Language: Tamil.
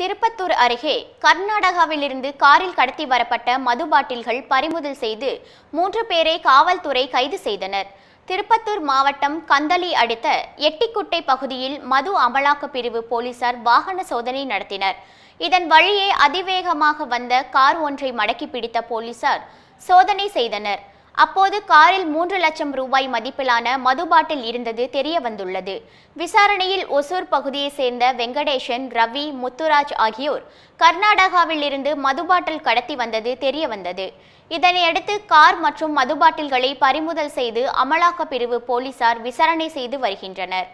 திருப்பத்தூர் அருகே கர்நாடகாவிலிருந்து காரில் கடத்தி வரப்பட்ட மது பாட்டில்கள் பறிமுதல் செய்து மூன்று பேரை காவல்துறை கைது செய்தனர் திருப்பத்தூர் மாவட்டம் கந்தளி அடுத்த எட்டிக்குட்டை பகுதியில் மது அமலாக்க பிரிவு போலீசார் வாகன சோதனை நடத்தினர் இதன் வழியே அதிவேகமாக வந்த கார் ஒன்றை மடக்கி பிடித்த போலீசார் சோதனை செய்தனர் அப்போது காரில் மூன்று லட்சம் ரூபாய் மதிப்பிலான மதுபாட்டில் இருந்தது தெரிய வந்துள்ளது விசாரணையில் ஒசூர் பகுதியைச் சேர்ந்த வெங்கடேஷன் ரவி முத்துராஜ் ஆகியோர் கர்நாடகாவில் இருந்து மதுபாட்டில் கடத்தி வந்தது தெரிய வந்தது இதனையடுத்து கார் மற்றும் மதுபாட்டில்களை பறிமுதல் செய்து அமலாக்க பிரிவு போலீசார் விசாரணை செய்து வருகின்றனர்